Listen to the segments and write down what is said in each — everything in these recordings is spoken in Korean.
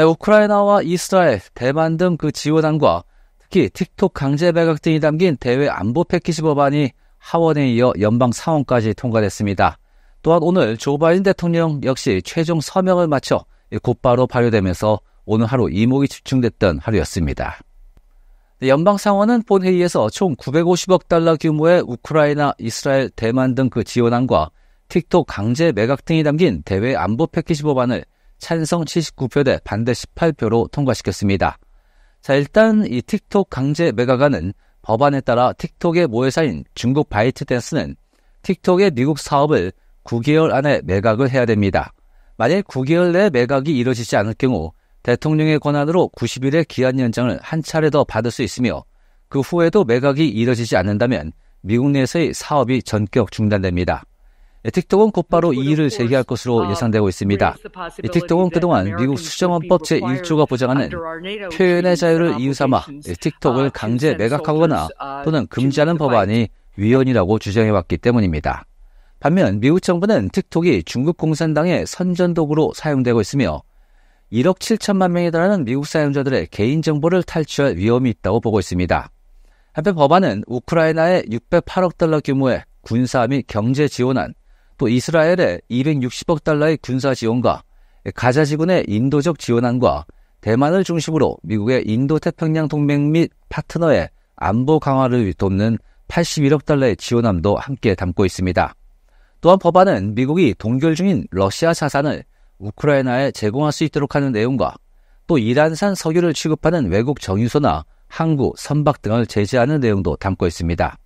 네, 우크라이나와 이스라엘, 대만 등 그 지원안과 특히 틱톡 강제 배각 등이 담긴 대외 안보 패키지 법안이 하원에 이어 연방 상원까지 통과됐습니다. 또한 오늘 조 바이든 대통령 역시 최종 서명을 마쳐 곧바로 발효되면서 오늘 하루 이목이 집중됐던 하루였습니다. 네, 연방 상원은 본회의에서 총 950억 달러 규모의 우크라이나, 이스라엘, 대만 등 그 지원안과 틱톡 강제 매각 등이 담긴 대외 안보 패키지 법안을 찬성 79표 대 반대 18표로 통과시켰습니다. 자, 일단 이 틱톡 강제 매각안은 법안에 따라 틱톡의 모회사인 중국 바이트댄스는 틱톡의 미국 사업을 9개월 안에 매각을 해야 됩니다. 만일 9개월 내에 매각이 이뤄지지 않을 경우 대통령의 권한으로 90일의 기한 연장을 한 차례 더 받을 수 있으며 그 후에도 매각이 이뤄지지 않는다면 미국 내에서의 사업이 전격 중단됩니다. 네, 틱톡은 곧바로 이의를 제기할 것으로 uh, 예상되고 있습니다. 네, 틱톡은 그동안 미국 수정헌법 제1조가 보장하는 표현의 자유를 이유삼아 네, 틱톡을 uh, 강제 매각하거나 uh, 또는 금지하는 법안이 위헌이라고 주장해왔기 때문입니다. 반면 미국 정부는 틱톡이 중국 공산당의 선전도구로 사용되고 있으며 1억 7천만 명에 달하는 미국 사용자들의 개인정보를 탈취할 위험이 있다고 보고 있습니다. 한편 법안은 우크라이나의 608억 달러 규모의 군사 및 경제 지원안, 또이스라엘의 260억 달러의 군사 지원과 가자 지군의 인도적 지원안과 대만을 중심으로 미국의 인도태평양 동맹 및 파트너의 안보 강화를 돕는 81억 달러의 지원함도 함께 담고 있습니다. 또한 법안은 미국이 동결 중인 러시아 자산을 우크라이나에 제공할 수 있도록 하는 내용과 또 이란산 석유를 취급하는 외국 정유소나 항구, 선박 등을 제재하는 내용도 담고 있습니다.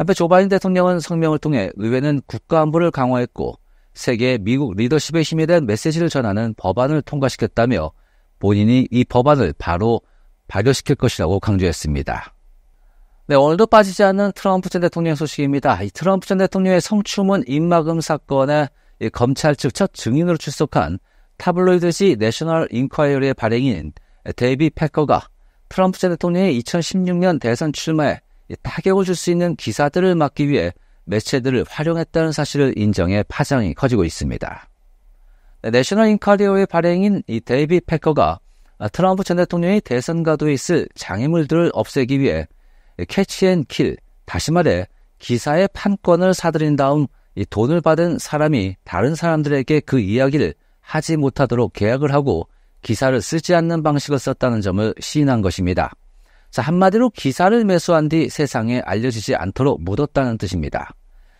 한편 조 바이든 대통령은 성명을 통해 의회는 국가 안보를 강화했고 세계 미국 리더십의 힘에 대한 메시지를 전하는 법안을 통과시켰다며 본인이 이 법안을 바로 발효시킬 것이라고 강조했습니다. 네, 오늘도 빠지지 않는 트럼프 전 대통령 소식입니다. 이 트럼프 전 대통령의 성추문 입막음 사건에 검찰 측 첫 증인으로 출석한 타블로이드지 내셔널 인콰이어리의 발행인 데이비 패커가 트럼프 전 대통령의 2016년 대선 출마에 타격을 줄 수 있는 기사들을 막기 위해 매체들을 활용했다는 사실을 인정해 파장이 커지고 있습니다. 네, 내셔널 인카디오의 발행인 이 데이비 패커가 트럼프 전 대통령이 대선 가도에 있을 장애물들을 없애기 위해 캐치앤킬, 다시 말해 기사의 판권을 사들인 다음 돈을 받은 사람이 다른 사람들에게 그 이야기를 하지 못하도록 계약을 하고 기사를 쓰지 않는 방식을 썼다는 점을 시인한 것입니다. 자, 한마디로 기사를 매수한 뒤 세상에 알려지지 않도록 묻었다는 뜻입니다.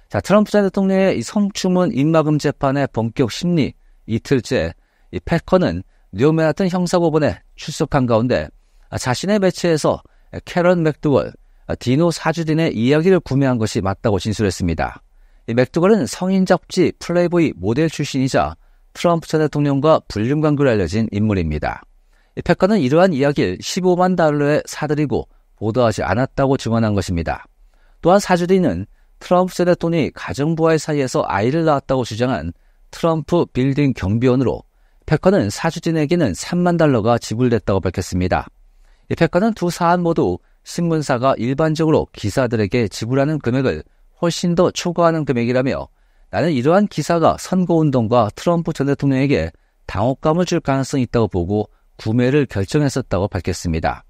자, 트럼프 전 대통령의 이 성추문 입막음 재판의 본격 심리 이틀째, 이 패커는 뉴욕 맨하튼 형사법원에 출석한 가운데 자신의 매체에서 캐런 맥두월, 디노 사주딘의 이야기를 구매한 것이 맞다고 진술했습니다. 맥두걸은 성인 잡지 플레이보이 모델 출신이자 트럼프 전 대통령과 불륜 관계로 알려진 인물입니다. 이페커는 이러한 이야기를 15만 달러에 사들이고 보도하지 않았다고 증언한 것입니다. 또한 사주리는 트럼프 세대톤이 가정부와의 사이에서 아이를 낳았다고 주장한 트럼프 빌딩 경비원으로 페커는 사주진에게는 3만 달러가 지불됐다고 밝혔습니다. 이 페커는 두 사안 모두 신문사가 일반적으로 기사들에게 지불하는 금액을 훨씬 더 초과하는 금액이라며 나는 이러한 기사가 선거운동과 트럼프 전 대통령에게 당혹감을 줄 가능성이 있다고 보고 구매를 결정했었다고 밝혔습니다.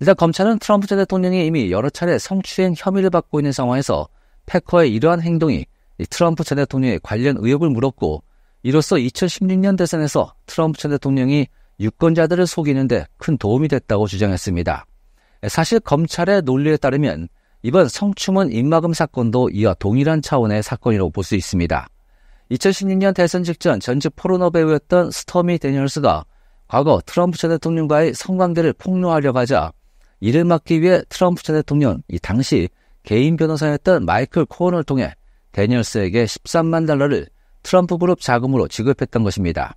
일단 검찰은 트럼프 전 대통령이 이미 여러 차례 성추행 혐의를 받고 있는 상황에서 패커의 이러한 행동이 트럼프 전 대통령의 관련 의혹을 물었고 이로써 2016년 대선에서 트럼프 전 대통령이 유권자들을 속이는데 큰 도움이 됐다고 주장했습니다. 사실 검찰의 논리에 따르면 이번 성추문 입마금 사건도 이와 동일한 차원의 사건이라고 볼 수 있습니다. 2016년 대선 직전 전직 포르노 배우였던 스터미 데니얼스가 과거 트럼프 전 대통령과의 성관계를 폭로하려 하자 이를 막기 위해 트럼프 전 대통령 이 당시 개인 변호사였던 마이클 코언을 통해 데니얼스에게 13만 달러를 트럼프 그룹 자금으로 지급했던 것입니다.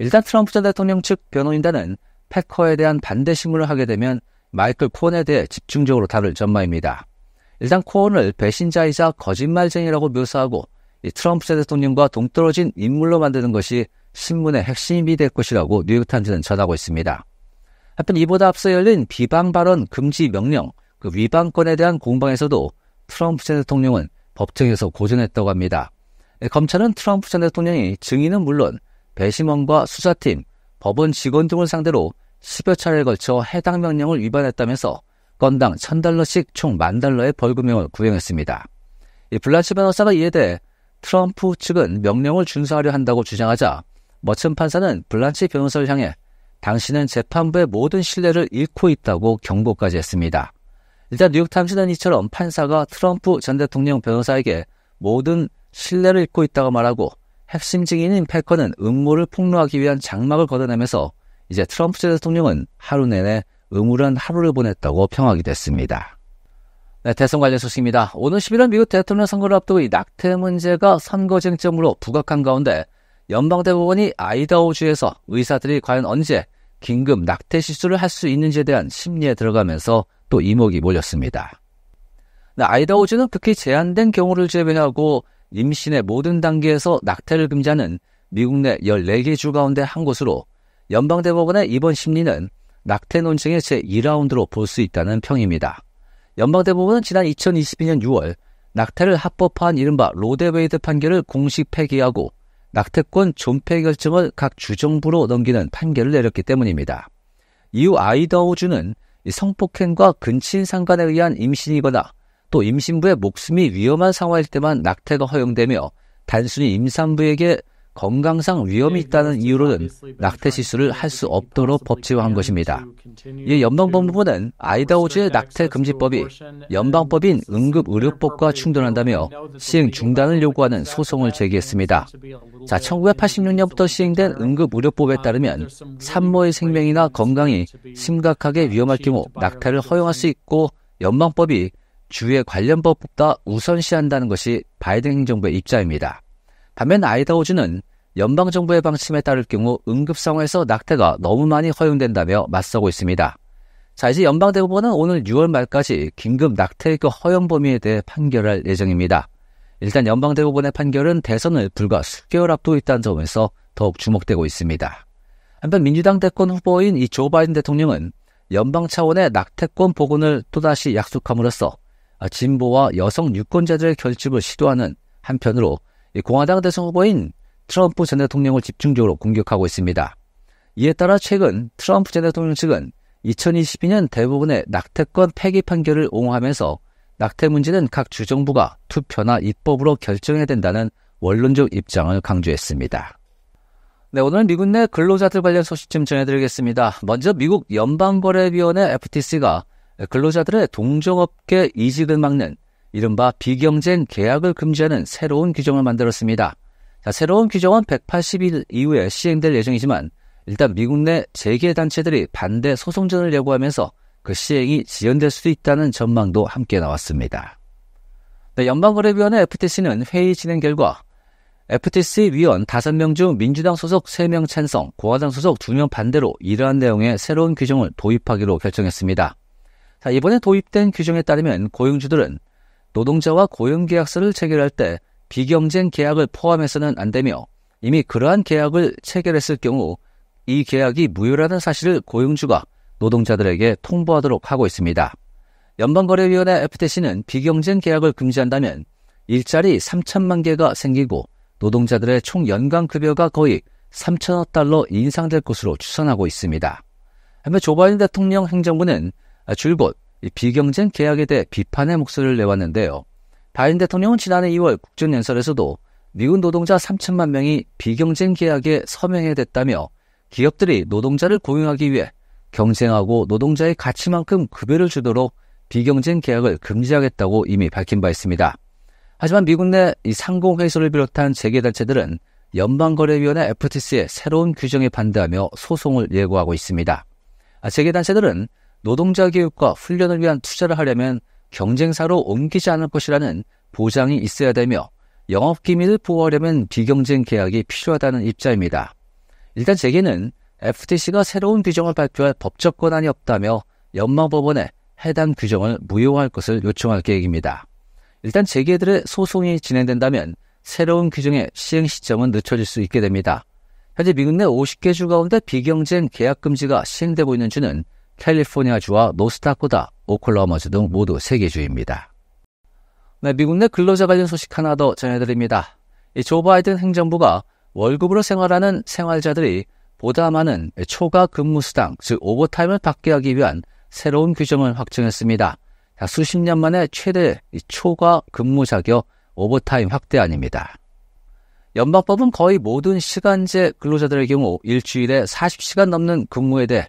일단 트럼프 전 대통령 측 변호인단은 패커에 대한 반대 신문을 하게 되면 마이클 코언에 대해 집중적으로 다룰 전망입니다. 일단 코언을 배신자이자 거짓말쟁이라고 묘사하고 트럼프 전 대통령과 동떨어진 인물로 만드는 것이 신문의 핵심이 될 것이라고 뉴욕타임즈는 전하고 있습니다. 하여튼 이보다 앞서 열린 비방 발언 금지 명령, 그 위반권에 대한 공방에서도 트럼프 전 대통령은 법정에서 고전했다고 합니다. 예, 검찰은 트럼프 전 대통령이 증인은 물론 배심원과 수사팀, 법원 직원 등을 상대로 10여 차례에 걸쳐 해당 명령을 위반했다면서 건당 1000달러씩 총 만달러의 벌금형을 구형했습니다. 블라치 변호사가 이에 대해 트럼프 측은 명령을 준수하려 한다고 주장하자 머천 판사는 블란치 변호사를 향해 당신은 재판부의 모든 신뢰를 잃고 있다고 경고까지 했습니다. 일단 뉴욕타임스는 이처럼 판사가 트럼프 전 대통령 변호사에게 모든 신뢰를 잃고 있다고 말하고 핵심 증인인 패커는 음모를 폭로하기 위한 장막을 걷어내면서 이제 트럼프 전 대통령은 하루 내내 음울한 하루를 보냈다고 평하기됐습니다 네, 대선 관련 소식입니다. 오늘 11월 미국 대통령 선거를 앞두고 이 낙태 문제가 선거 쟁점으로 부각한 가운데 연방대법원이 아이다호주에서 의사들이 과연 언제 긴급 낙태 시술을 할 수 있는지에 대한 심리에 들어가면서 또 이목이 몰렸습니다. 네, 아이다호주는 극히 제한된 경우를 제외하고 임신의 모든 단계에서 낙태를 금지하는 미국 내 14개 주 가운데 한 곳으로 연방대법원의 이번 심리는 낙태 논쟁의 제2라운드로 볼 수 있다는 평입니다. 연방대법원은 지난 2022년 6월 낙태를 합법화한 이른바 로데웨이드 판결을 공식 폐기하고 낙태권 존폐 결정을 각 주정부로 넘기는 판결을 내렸기 때문입니다. 이후 아이더우주는 성폭행과 근친 상간에 의한 임신이거나 또 임신부의 목숨이 위험한 상황일 때만 낙태가 허용되며 단순히 임산부에게 건강상 위험이 예, 있다는 이유로는 낙태 시술을 할 수 없도록 법제화한 것입니다. 이 연방법무부는 아이다호주의 낙태 금지법이 연방법인 응급의료법과 충돌한다며 시행 중단을 요구하는 소송을 제기했습니다. 자, 1986년부터 시행된 응급의료법에 따르면 산모의 생명이나 건강이 심각하게 위험할 경우 낙태를 허용할 수 있고 연방법이 주의 관련법보다 우선시한다는 것이 바이든 행정부의 입장입니다. 반면 아이다호주는 연방정부의 방침에 따를 경우 응급상황에서 낙태가 너무 많이 허용된다며 맞서고 있습니다. 자, 이제 연방대법원은 오늘 6월 말까지 긴급 낙태의 허용 범위에 대해 판결할 예정입니다. 일단 연방대법원의 판결은 대선을 불과 수개월 앞두고 있다는 점에서 더욱 주목되고 있습니다. 한편 민주당 대권 후보인 이 조 바이든 대통령은 연방 차원의 낙태권 복원을 또다시 약속함으로써 진보와 여성 유권자들의 결집을 시도하는 한편으로 공화당 대선 후보인 트럼프 전 대통령을 집중적으로 공격하고 있습니다. 이에 따라 최근 트럼프 전 대통령 측은 2022년 대부분의 낙태권 폐기 판결을 옹호하면서 낙태 문제는 각 주정부가 투표나 입법으로 결정해야 된다는 원론적 입장을 강조했습니다. 네, 오늘 은 미국 내 근로자들 관련 소식 좀 전해드리겠습니다. 먼저 미국 연방거래위원회 FTC가 근로자들의 동종업계 이직을 막는 이른바 비경쟁 계약을 금지하는 새로운 규정을 만들었습니다. 자, 새로운 규정은 180일 이후에 시행될 예정이지만 일단 미국 내 재계단체들이 반대 소송전을 예고하면서 그 시행이 지연될 수도 있다는 전망도 함께 나왔습니다. 네, 연방거래위원회 FTC는 회의 진행 결과 FTC 위원 5명 중 민주당 소속 3명 찬성, 공화당 소속 2명 반대로 이러한 내용의 새로운 규정을 도입하기로 결정했습니다. 자, 이번에 도입된 규정에 따르면 고용주들은 노동자와 고용계약서를 체결할 때 비경쟁 계약을 포함해서는 안 되며 이미 그러한 계약을 체결했을 경우 이 계약이 무효라는 사실을 고용주가 노동자들에게 통보하도록 하고 있습니다. 연방거래위원회 FTC는 비경쟁 계약을 금지한다면 일자리 3천만 개가 생기고 노동자들의 총 연간 급여가 거의 3천억 달러 인상될 것으로 추산하고 있습니다. 조바이 대통령 행정부는 줄곧 비경쟁 계약에 대해 비판의 목소리를 내왔는데요. 바이든 대통령은 지난해 2월 국정연설에서도 미군 노동자 3천만 명이 비경쟁 계약에 서명해 됐다며 기업들이 노동자를 고용하기 위해 경쟁하고 노동자의 가치만큼 급여를 주도록 비경쟁 계약을 금지하겠다고 이미 밝힌 바 있습니다. 하지만 미국 내 상공회의소를 비롯한 재계단체들은 연방거래위원회 FTC의 새로운 규정에 반대하며 소송을 예고하고 있습니다. 아, 재계단체들은 노동자 교육과 훈련을 위한 투자를 하려면 경쟁사로 옮기지 않을 것이라는 보장이 있어야 되며 영업 기밀을 보호하려면 비경쟁 계약이 필요하다는 입장입니다. 일단 재계는 FTC가 새로운 규정을 발표할 법적 권한이 없다며 연방법원에 해당 규정을 무효화할 것을 요청할 계획입니다. 일단 재계들의 소송이 진행된다면 새로운 규정의 시행 시점은 늦춰질 수 있게 됩니다. 현재 미국 내 50개 주 가운데 비경쟁 계약 금지가 시행되고 있는 주는 캘리포니아주와 노스다코다, 오클라호마주 등 모두 세계 주입니다. 네, 미국 내 근로자 관련 소식 하나 더 전해드립니다. 조 바이든 행정부가 월급으로 생활하는 생활자들이 보다 많은 초과 근무 수당, 즉 오버타임을 받게 하기 위한 새로운 규정을 확정했습니다. 수십 년 만에 최대 초과 근무 자격 오버타임 확대안입니다. 연방법은 거의 모든 시간제 근로자들의 경우 일주일에 40시간 넘는 근무에 대해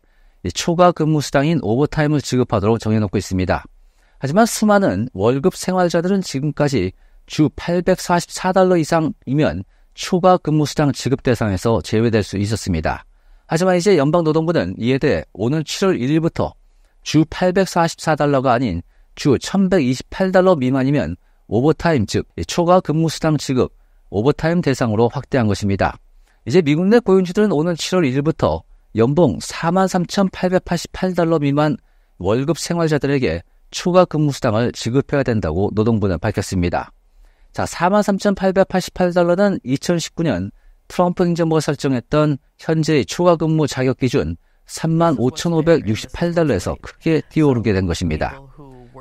초과 근무 수당인 오버타임을 지급하도록 정해놓고 있습니다. 하지만 수많은 월급 생활자들은 지금까지 주 844달러 이상이면 초과 근무 수당 지급 대상에서 제외될 수 있었습니다. 하지만 이제 연방노동부는 이에 대해 오는 7월 1일부터 주 844달러가 아닌 주 1128달러 미만이면 오버타임 즉 초과 근무 수당 지급 오버타임 대상으로 확대한 것입니다. 이제 미국 내 고용주들은 오는 7월 1일부터 연봉 43,888달러 미만 월급 생활자들에게 추가 근무수당을 지급해야 된다고 노동부는 밝혔습니다. 자, 43,888달러는 2019년 트럼프 행정부가 설정했던 현재의 추가 근무 자격 기준 35,568달러에서 크게 뛰어오르게 된 것입니다.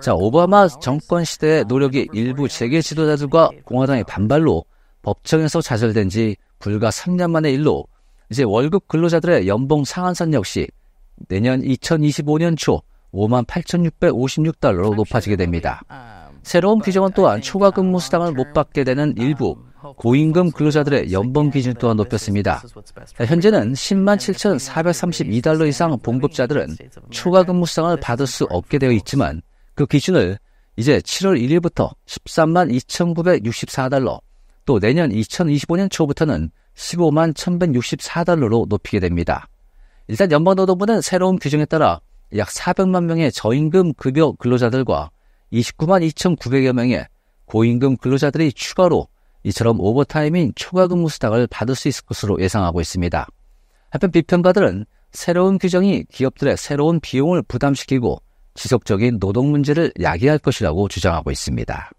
자, 오바마 정권 시대의 노력이 일부 세계 지도자들과 공화당의 반발로 법정에서 좌절된 지 불과 3년 만의 일로 이제 월급 근로자들의 연봉 상한선 역시 내년 2025년 초 58,656달러로 높아지게 됩니다. 아, 새로운 규정은 뭐 또한 초과 근무 수당을 못 받게 되는 아, 일부 뭐 고임금 뭐 근로자들의 연봉 기준 또한 높였습니다. 현재는 10만 7,432달러 이상 봉급자들은 초과 근무 수당을 받을 수 없게 되어 있지만 그 기준을 이제 7월 1일부터 13만 2,964달러 또 내년 2025년 초부터는 15만 1164달러로 높이게 됩니다. 일단 연방노동부는 새로운 규정에 따라 약 400만 명의 저임금 급여 근로자들과 29만 2,900여 명의 고임금 근로자들이 추가로 이처럼 오버타임인 초과 근무 수당을 받을 수 있을 것으로 예상하고 있습니다. 한편 비평가들은 새로운 규정이 기업들의 새로운 비용을 부담시키고 지속적인 노동 문제를 야기할 것이라고 주장하고 있습니다.